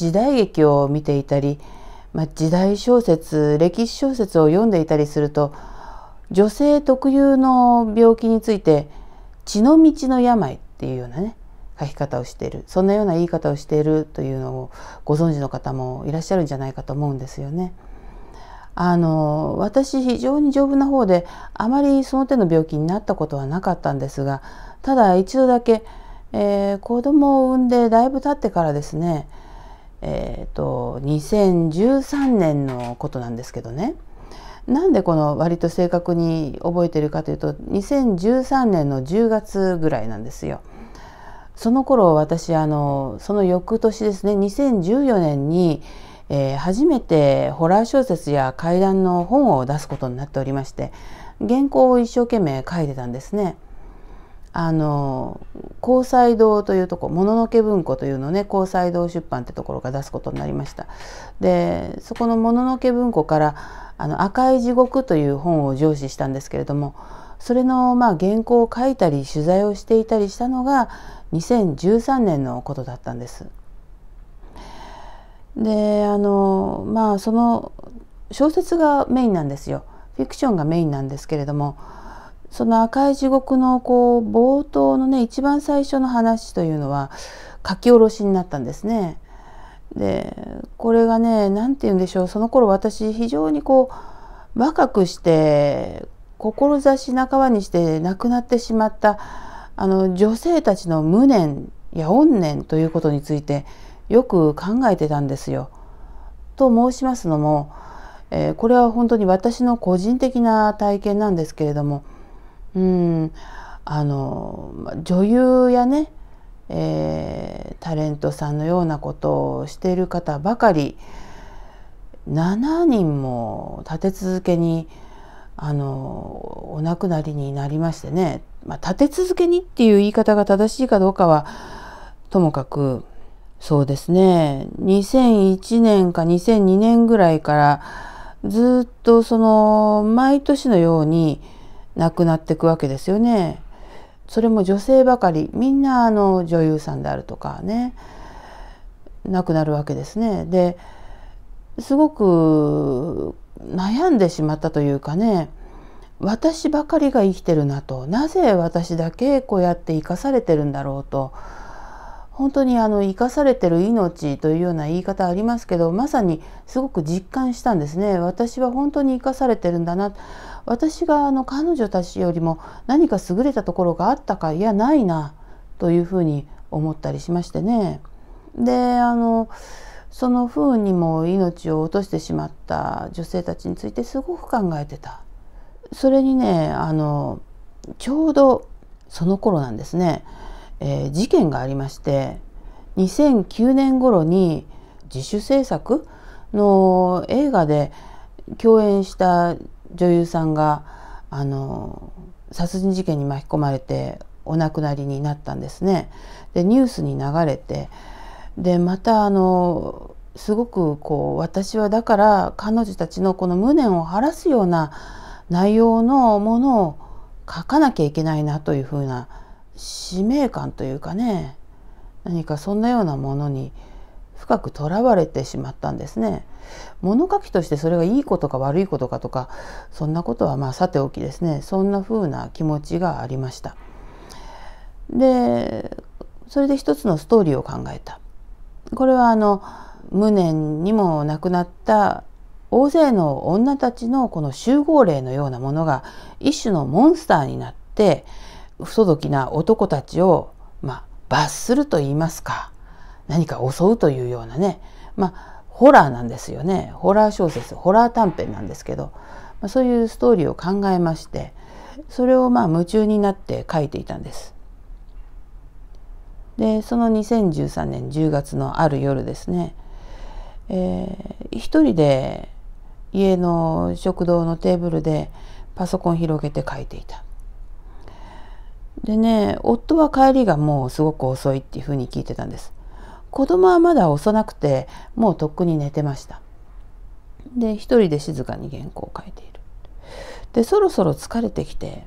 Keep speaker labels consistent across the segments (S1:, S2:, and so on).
S1: 時代劇を見ていたり、まあ、時代小説歴史小説を読んでいたりすると女性特有の病気について血の道の病っていうようなね書き方をしているそんなような言い方をしているというのをご存知の方もいらっしゃるんじゃないかと思うんですよね。あの私非常に丈夫な方であまりその手の病気になったことはなかったんですがただ一度だけ、えー、子供を産んでだいぶ経ってからですねえっ、ー、と2013年のことなんですけどねなんでこの割と正確に覚えてるかというと2013年の10月ぐらいなんですよ。その頃私あのその翌年ですね2014年に、えー、初めてホラー小説や怪談の本を出すことになっておりまして原稿を一生懸命書いてたんですね。あの高裁堂というとこもののけ文庫というのをね高裁堂出版ってところが出すことになりましたでそこのもののけ文庫から「あの赤い地獄」という本を上司したんですけれどもそれのまあ原稿を書いたり取材をしていたりしたのが2013年のことだったんです。であのまあその小説がメインなんですよフィクションがメインなんですけれどもその赤い地獄のこう冒頭のね一番最初の話というのは書き下ろしになったんですね。でこれがね何て言うんでしょうその頃私非常にこう若くして志半ばにして亡くなってしまったあの女性たちの無念や怨念ということについてよく考えてたんですよ。と申しますのも、えー、これは本当に私の個人的な体験なんですけれどもうんあの女優やね、えー、タレントさんのようなことをしている方ばかり7人も立て続けにあのお亡くなりになりましてね、まあ、立て続けにっていう言い方が正しいかどうかはともかくそうですね2001年か2002年ぐらいからずっとその毎年のように亡くなっていくわけですよね。それも女性ばかりみんなあの女優さんであるとかね亡くなるわけですね。ですごく悩んでしまったというかね私ばかりが生きてるなとなぜ私だけこうやって生かされてるんだろうと本当にあの生かされてる命というような言い方ありますけどまさにすごく実感したんですね私は本当に生かされてるんだな私があの彼女たちよりも何か優れたところがあったかいやないなというふうに思ったりしましてねであのその不運にも命を落としてしまった女性たちについてすごく考えてたそれにねあのちょうどその頃なんですねえー、事件がありまして2009年頃に自主制作の映画で共演した女優さんがあの殺人事件に巻き込まれてお亡くなりになったんですね。でニュースに流れてでまたあのすごくこう私はだから彼女たちのこの無念を晴らすような内容のものを書かなきゃいけないなというふうな使命感というかね何かそんなようなものに深くとらわれてしまったんですね。物書きとしてそれがいいことか悪いことかとかそんなことはまあさておきですねそんな風な気持ちがありました。でそれで一つのストーリーを考えた。これはあの無念にも亡くなった大勢の女たちのこの集合霊のようなものが一種のモンスターになって不届きな男たちを、まあ、罰すると言いますか何か襲うというようなね、まあ、ホラーなんですよねホラー小説ホラー短編なんですけど、まあ、そういうストーリーを考えましてそれをまあ夢中になって書いていたんです。でその2013年10月のある夜ですね、えー、一人で家の食堂のテーブルでパソコン広げて書いていた。でね夫は帰りがもうすごく遅いっていうふうに聞いてたんです子供はまだ幼くてもうとっくに寝てましたで一人で静かに原稿を書いているでそろそろ疲れてきて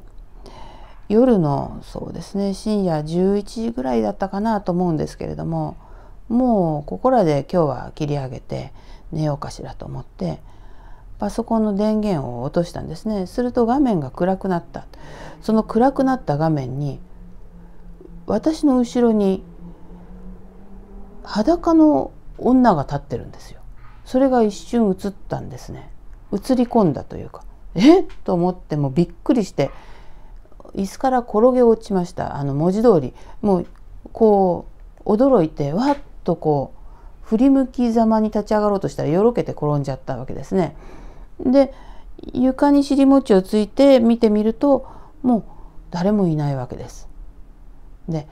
S1: 夜のそうですね深夜11時ぐらいだったかなと思うんですけれどももうここらで今日は切り上げて寝ようかしらと思ってパソコンの電源を落としたんですねすると画面が暗くなったその暗くなった画面に私の後ろに裸の女が立ってるんですよそれが一瞬映ったんですね映り込んだというかえと思ってもびっくりして椅子から転げ落ちましたあの文字通りもうこう驚いてわっとこう振り向きざまに立ち上がろうとしたらよろけて転んじゃったわけですね。で床に尻餅をついて見てみるともう誰もいないわけです。で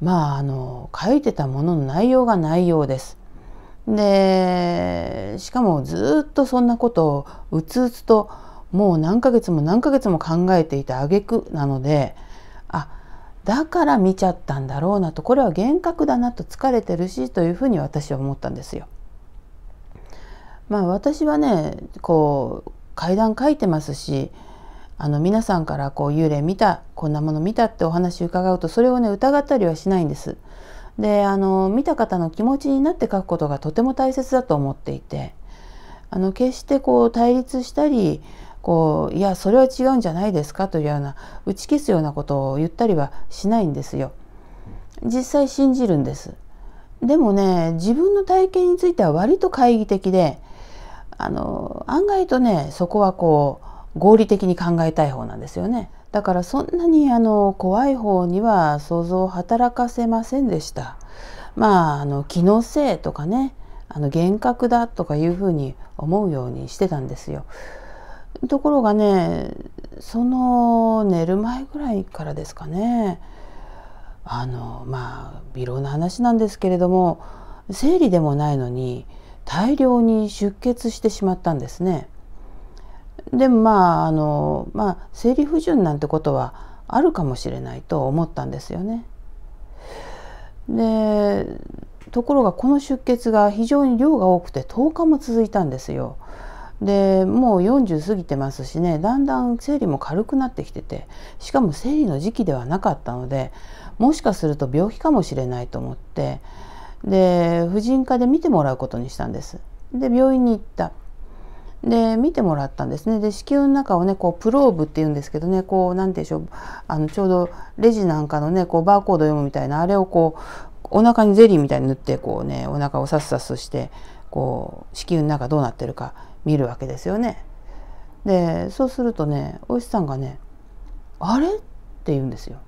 S1: まああの書いてたものの内容がようです。でしかもずっとそんなことをうつうつともう何ヶ月も何ヶ月も考えていた挙句なのであだから見ちゃったんだろうなとこれは幻覚だなと疲れてるしというふうに私は思ったんですよ。まあ私はねこう階段書いてますしあの皆さんからこう幽霊見たこんなもの見たってお話伺うとそれをね疑ったりはしないんです。であの見た方の気持ちになって書くことがとても大切だと思っていてあの決してこう対立したりこういやそれは違うんじゃないですかというような打ち消すようなことを言ったりはしないんですよ。実際信じるんですでもね自分の体験については割と懐疑的であの案外とねそこはこう合理的に考えたい方なんですよねだからそんなにあの怖い方には想像を働かせませんでしたまああの気のせいとかねあの幻覚だとかいうふうに思うようにしてたんですよところがねその寝る前ぐらいからですかねあのまあ微量な話なんですけれども生理でもないのに大量に出血してしまったんですね。でもまああの、まあ、生理不順なんてことはあるかもしれないと思ったんですよね。でところがこの出血が非常に量が多くて10日も続いたんですよ。でもう40過ぎてますしねだんだん生理も軽くなってきててしかも生理の時期ではなかったのでもしかすると病気かもしれないと思ってで婦人科で見てもらうことにしたんですで病院に行ったで見てもらったんですねで子宮の中をねこうプローブっていうんですけどねこう何て言うんでしょうあのちょうどレジなんかのねこうバーコード読むみたいなあれをこうお腹にゼリーみたいに塗ってこうねお腹をさすさすしてこう子宮の中どうなってるか見るわけですよね。でそうするとねお医者さんがね「あれ?」って言うんですよ。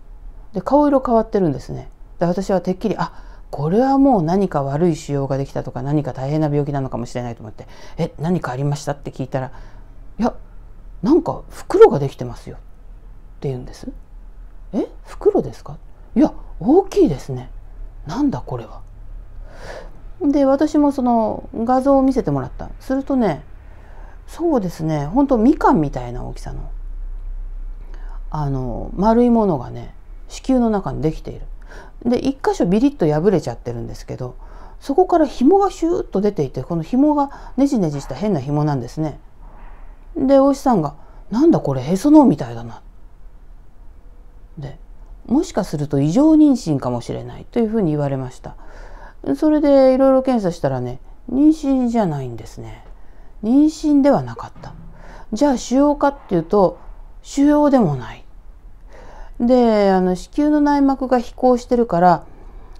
S1: で顔色変わってるんですね。で私はてっきり「あこれはもう何か悪い腫瘍ができたとか何か大変な病気なのかもしれないと思って「え何かありました?」って聞いたら「いやなんか袋ができてますよ」って言うんです。え袋ですかいや大きいですね。なんだこれは。で私もその画像を見せてもらった。するとねそうですね本当みかんみたいな大きさのあの丸いものがね子宮の中にできている。で1箇所ビリッと破れちゃってるんですけどそこから紐がシューッと出ていてこの紐がネジネジした変な紐なんですね。でお医さんが「なんだこれへその緒みたいだな」でもしかすると異常妊娠かもしれないというふうに言われました。それでいろいろ検査したらね妊娠じゃないんですね。妊娠ではなかった。じゃあ腫瘍かっていうと腫瘍でもない。であの子宮の内膜が飛行してるから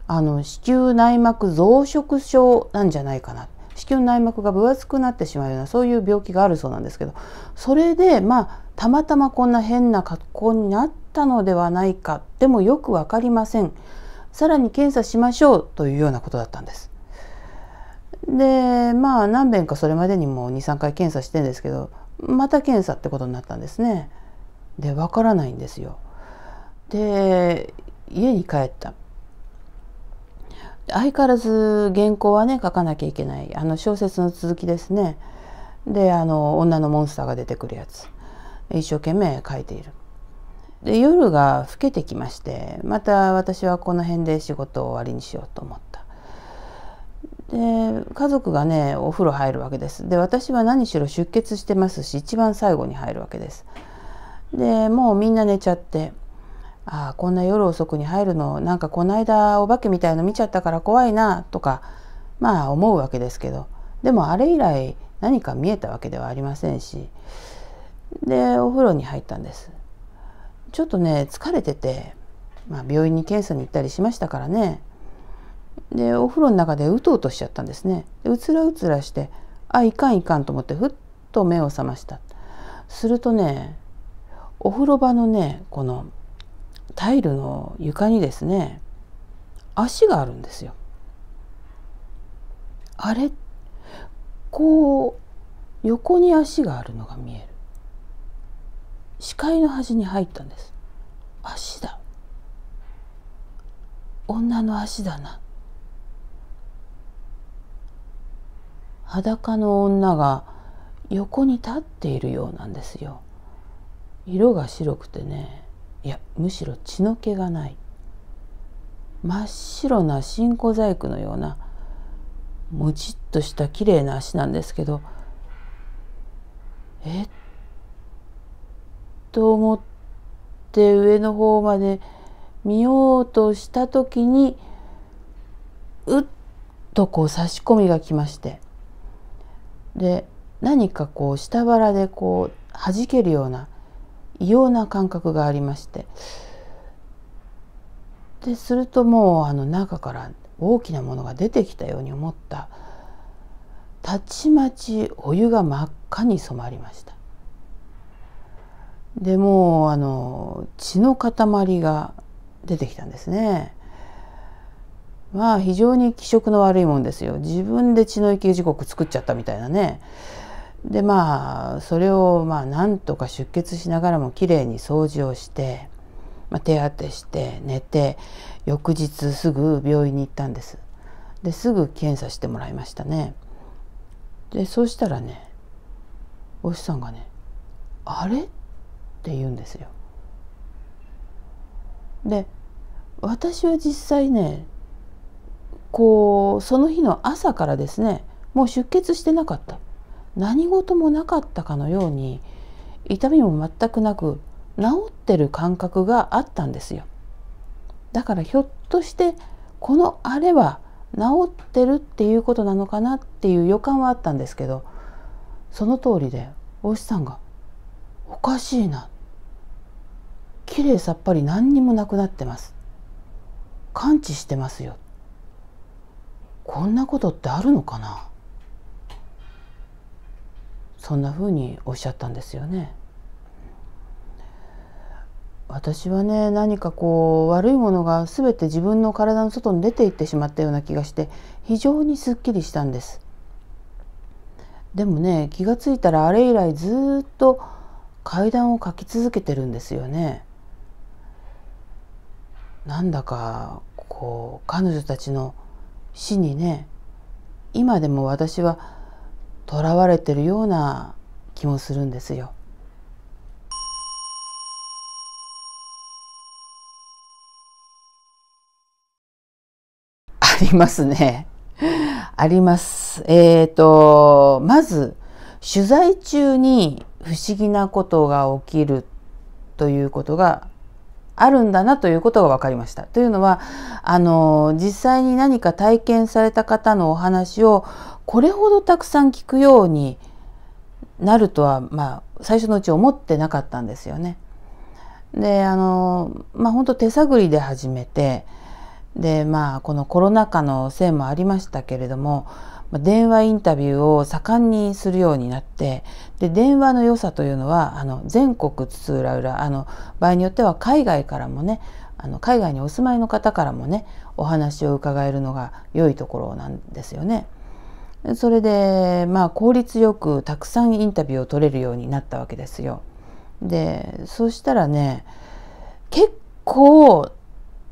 S1: あの子宮内膜増殖症なんじゃないかな子宮内膜が分厚くなってしまうようなそういう病気があるそうなんですけどそれでまあたまたまこんな変な格好になったのではないかでもよく分かりませんさらに検査しましょうというようなことだったんです。でまあ何遍かそれまでにも23回検査してんですけどまた検査ってことになったんですね。で分からないんですよ。で家に帰った相変わらず原稿はね書かなきゃいけないあの小説の続きですねであの女のモンスターが出てくるやつ一生懸命書いているで夜が更けてきましてまた私はこの辺で仕事を終わりにしようと思ったで家族がねお風呂入るわけですで私は何しろ出血してますし一番最後に入るわけですでもうみんな寝ちゃってあこんな夜遅くに入るのなんかこの間お化けみたいの見ちゃったから怖いなとかまあ思うわけですけどでもあれ以来何か見えたわけではありませんしでお風呂に入ったんですちょっとね疲れてて、まあ、病院に検査に行ったりしましたからねでお風呂の中でうとうとしちゃったんですねうつらうつらしてあいかんいかんと思ってふっと目を覚ましたするとねお風呂場のねこのタイルの床にですね足があるんですよ。あれこう横に足があるのが見える視界の端に入ったんです足だ女の足だな裸の女が横に立っているようなんですよ色が白くてねいやむしろ血の気がない真っ白な新小細工のようなもちっとした綺麗な足なんですけどえっと思って上の方まで見ようとした時にうっとこう差し込みが来ましてで何かこう下腹でこう弾けるような異様な感覚がありましてでするともうあの中から大きなものが出てきたように思ったたちまちお湯が真っ赤に染まりましたでもうあの血の塊が出てきたんですねまあ非常に気色の悪いもんですよ自分で血の池時刻作っちゃったみたいなねでまあそれをまあなんとか出血しながらもきれいに掃除をして、まあ、手当てして寝て翌日すぐ病院に行ったんですですぐ検査してもらいましたねでそうしたらねお師さんがね「あれ?」って言うんですよで私は実際ねこうその日の朝からですねもう出血してなかった。何事もなかったかのように痛みも全くなく治ってる感覚があったんですよだからひょっとしてこのあれは治ってるっていうことなのかなっていう予感はあったんですけどその通りでお医師さんが「おかしいな」「きれいさっぱり何にもなくなってます」「完治してますよ」「こんなことってあるのかな?」そんなうにおっしゃったんですよね。私はね何かこう悪いものが全て自分の体の外に出ていってしまったような気がして非常にすっきりしたんですでもね気が付いたらあれ以来ずっと階段を書き続けてるんですよねなんだかこう彼女たちの死にね今でも私はとらわれてるような気もするんですよ。ありますね。あります。えっ、ー、とまず取材中に不思議なことが起きるということがあるんだなということが分かりました。というのはあの実際に何か体験された方のお話をこれほどたくさん聞くようになるとは、まあ、最初のうち思ってなかったんですよね。であのまあ本当手探りで始めてでまあこのコロナ禍のせいもありましたけれども電話インタビューを盛んにするようになってで電話の良さというのはあの全国津々浦々あの場合によっては海外からもねあの海外にお住まいの方からもねお話を伺えるのが良いところなんですよね。それでまあ効率よくたくさんインタビューを取れるようになったわけですよ。でそしたらね結構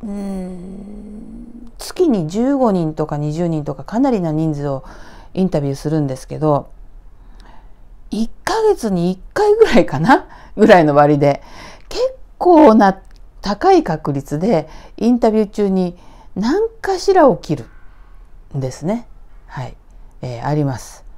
S1: うん月に15人とか20人とかかなりな人数をインタビューするんですけど1ヶ月に1回ぐらいかなぐらいの割で結構な高い確率でインタビュー中に何かしら起きるんですね。はい、えー、あります。